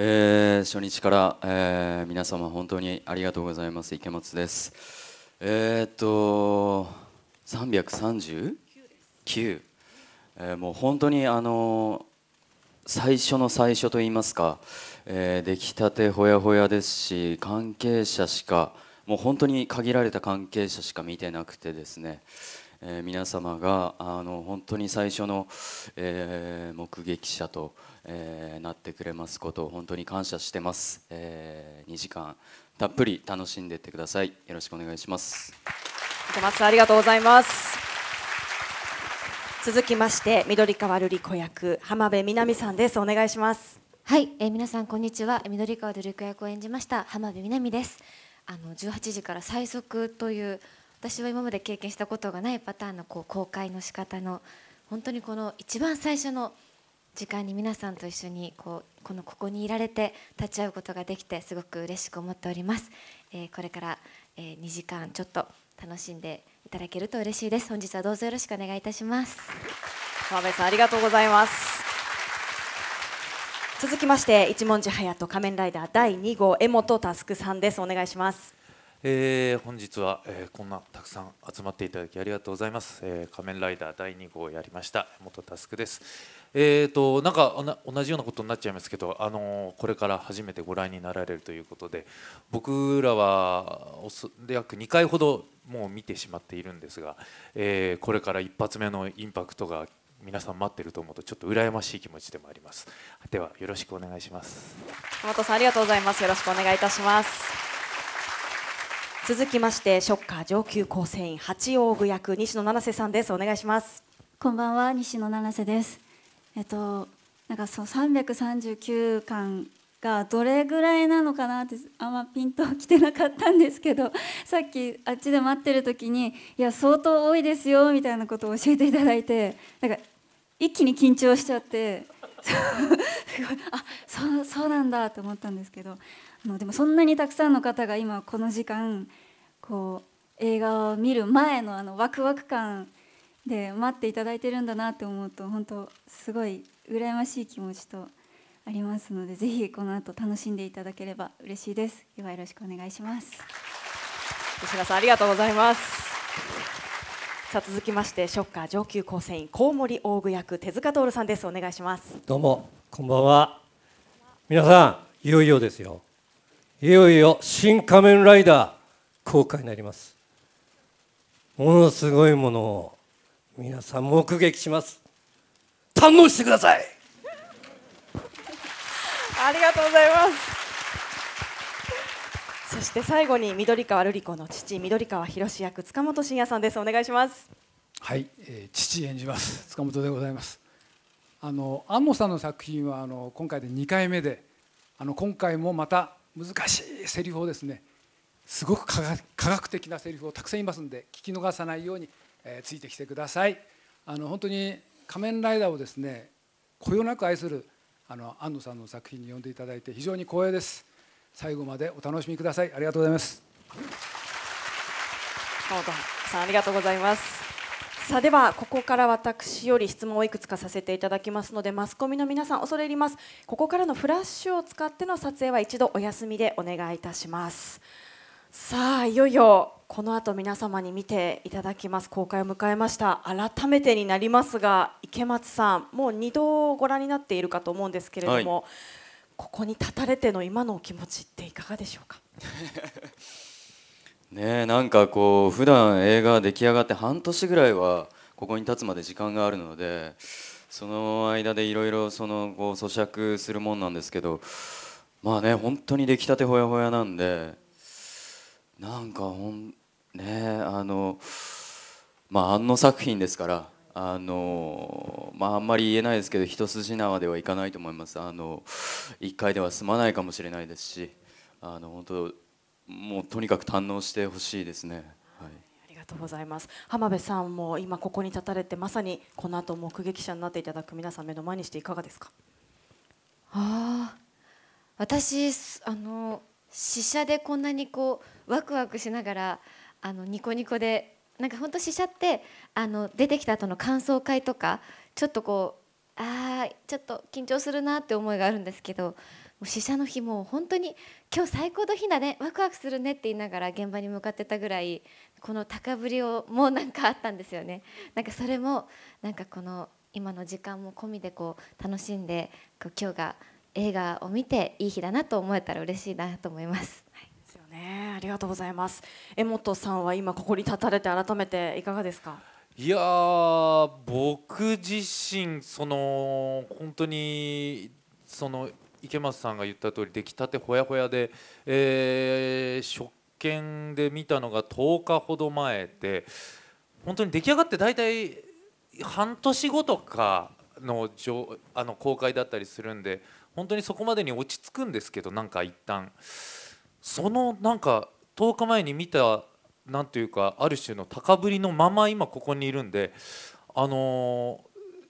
えー、初日から、えー、皆様本当にありがとうございます池松ですえー、っと 339? 9、えー、もう本当にあの最初の最初といいますか、えー、出来たてほやほやですし関係者しかもう本当に限られた関係者しか見てなくてですねえー、皆様があの本当に最初の、えー、目撃者と、えー、なってくれますことを本当に感謝してます、えー、2時間たっぷり楽しんでってくださいよろしくお願いします池松ありがとうございます続きまして緑川瑠璃子役浜辺美波さんですお願いしますはい、えー、皆さんこんにちは緑川瑠璃子役を演じました浜辺美波ですあの18時から最速という私は今まで経験したことがないパターンのこう公開の仕方の本当にこの一番最初の時間に皆さんと一緒にこうこのここにいられて立ち会うことができてすごく嬉しく思っております、えー、これから、えー、2時間ちょっと楽しんでいただけると嬉しいです本日はどうぞよろしくお願いいたします川辺さんありがとうございます続きまして一文字隼人仮面ライダー第2号江本佑さんですお願いしますえー、本日は、えー、こんなたくさん集まっていただきありがとうございます、えー、仮面ライダー第2号やりました元タスクですえーと、なんか同じようなことになっちゃいますけど、あのこれから初めてご覧になられるということで僕らはお約2回ほどもう見てしまっているんですが、えー、これから一発目のインパクトが皆さん待ってると思うとちょっと羨ましい気持ちでもありますではよろしくお願いします本さんありがとうございますよろしくお願いいたします続きましてショッカー上級構成員八王具役西野七瀬さんですお願いしますこんばんは西野七瀬ですえっとなんかそう339巻がどれぐらいなのかなってあんまピンときてなかったんですけど さっきあっちで待ってる時にいや相当多いですよみたいなことを教えていただいてなんか一気に緊張しちゃってすごいあそうそうなんだと思ったんですけどあのでもそんなにたくさんの方が今この時間こう映画を見る前のあのワクワク感で待っていただいてるんだなって思うと本当すごい羨ましい気持ちとありますのでぜひこの後楽しんでいただければ嬉しいです。はよろしくお願いします。吉田さんありがとうございます。さあ続きましてショッカー上級構成員コウモリ大具役手塚徹さんですお願いしますどうもこんばんは皆さんいよいよですよいよいよ新仮面ライダー公開になりますものすごいものを皆さん目撃します堪能してくださいありがとうございますそして最後に緑川瑠璃子の父緑川博役塚本慎也さんですお願いしますはい、えー、父演じます塚本でございますあの安野さんの作品はあの今回で2回目であの今回もまた難しいセリフをですねすごく科学的なセリフをたくさんいますんで聞き逃さないように、えー、ついてきてくださいあの本当に仮面ライダーをですねこよなく愛するあの安野さんの作品に呼んでいただいて非常に光栄です最後までお楽しみくださいありがとうございます川本さんありがとうございますさあではここから私より質問をいくつかさせていただきますのでマスコミの皆さん恐れ入りますここからのフラッシュを使っての撮影は一度お休みでお願いいたしますさあいよいよこの後皆様に見ていただきます公開を迎えました改めてになりますが池松さんもう2度ご覧になっているかと思うんですけれども、はいここに立たれての今のお気持ちっていかがでしょうか ねなんかこう普段映画出来上がって半年ぐらいはここに立つまで時間があるのでその間でいろいろそのこう咀嚼するもんなんですけどまあね本当に出来たてほやほやなんでなんかほんねあのまああの作品ですからあのまあ、あんまり言えないですけど一筋縄ではいかないと思いますあの1回では済まないかもしれないですしあの本当もうとにかく堪能してほしいですね。はいありがとうございます浜辺さんも今ここに立たれてまさにこの後目撃者になっていただく皆さん目の前にしていかがですかあ私あの試写でこんなにこうワクワクしながらあのニコニコでなんか本当試写ってあの出てきた後の感想会とかちょっとこうああちょっと緊張するなって思いがあるんですけど試写の日も本当に今日最高の日だねワクワクするねって言いながら現場に向かってたぐらいこの高ぶりをもうなんかあったんですよねなんかそれもなんかこの今の時間も込みでこう楽しんで今日が映画を見ていい日だなと思えたら嬉しいなと思います。ですよね。ありがとうございます。江本さんは今ここに立たれて改めていかがですか。いや僕自身その本当にその池松さんが言った通り出来たてほやほやで、えー、食券で見たのが10日ほど前で本当に出来上がって大体半年後とかのあの公開だったりするんで本当にそこまでに落ち着くんですけどなんか一旦そのなんか10日前に見たなんていうかある種の高ぶりのまま今ここにいるんで、あの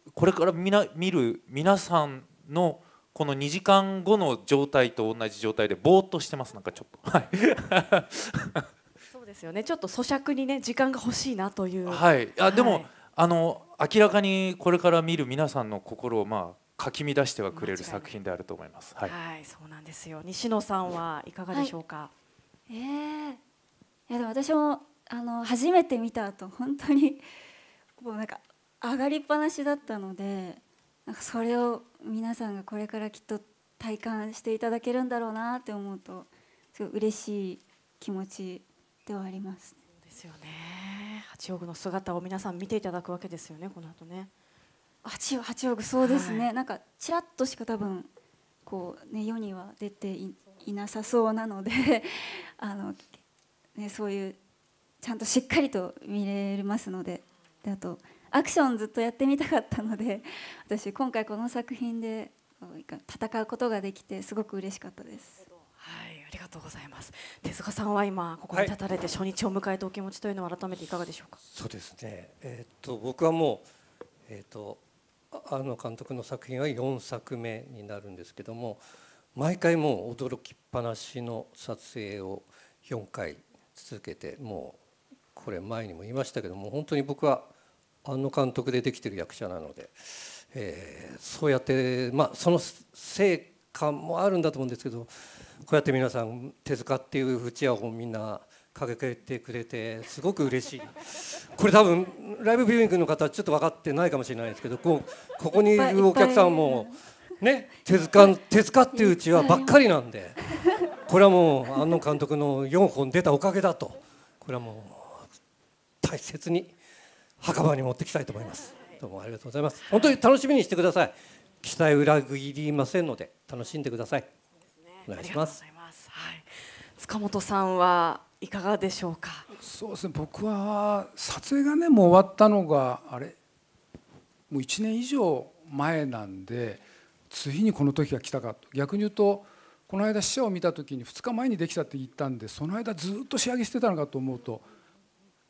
ー、これからみな見る皆さんのこの2時間後の状態と同じ状態でぼーっとしてますなんかちょっと。はい そうですよねちょっと咀嚼にね時間が欲しいなという。はい、あでも、はい、あの明らかにこれから見る皆さんの心をまあかき乱してはくれる作品であると思います。はい、はい、そうなんですよ。西野さんはいかがでしょうか。はい、ええーいやでも私もあの初めて見た後本当にもうなんか上がりっぱなしだったのでなんかそれを皆さんがこれからきっと体感していただけるんだろうなって思うとすごい嬉しい気持ちではあります、ですよね八王子の姿を皆さん見ていただくわけですよねこの後ね八八王子そうですね、はい、なんかちらっとしか多分こうね世には出ていなさそうなのであのね、そういうちゃんとしっかりと見れますのでであとアクションずっとやってみたかったので 私今回この作品で戦うことができてすごく嬉しかったです。はいありがとうございます手塚さんは今ここに立たれて初日を迎えたお気持ちというのは改めていかがでしょうか、はい、そうですねえー、っと僕はもうえー、っとあの監督の作品は4作目になるんですけども毎回もう驚きっぱなしの撮影を4回続けてもうこれ前にも言いましたけども本当に僕は庵野監督でできてる役者なので、えー、そうやって、まあ、その成果もあるんだと思うんですけどこうやって皆さん手塚っていう不二をみんな掲げてくれてすごく嬉しいこれ多分ライブビューイングの方ちょっと分かってないかもしれないですけどこここにいるお客さんもね手塚手塚っていううちはばっかりなんで。これはもう安野監督の4本出たおかげだとこれはもう大切に墓場に持ってきたいと思いますどうもありがとうございます本当に楽しみにしてください期待裏切りませんので楽しんでください、ね、お願いしますはい、塚本さんはいかがでしょうかそうですね僕は撮影がねもう終わったのがあれもう1年以上前なんで次にこの時が来たかと逆に言うとこの間死者を見た時に2日前にできたって言ったんでその間ずっと仕上げしてたのかと思うと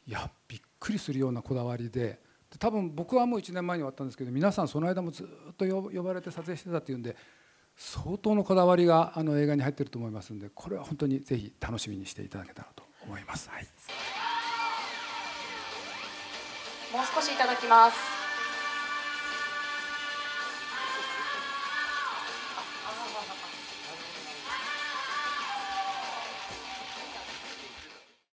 いやびっくりするようなこだわりで多分僕はもう1年前に終わったんですけど皆さんその間もずっと呼ばれて撮影してたっていうんで相当のこだわりがあの映画に入ってると思いますんでこれは本当にぜひ楽しみにしていただけたらと思います。はい、もう少しいただきます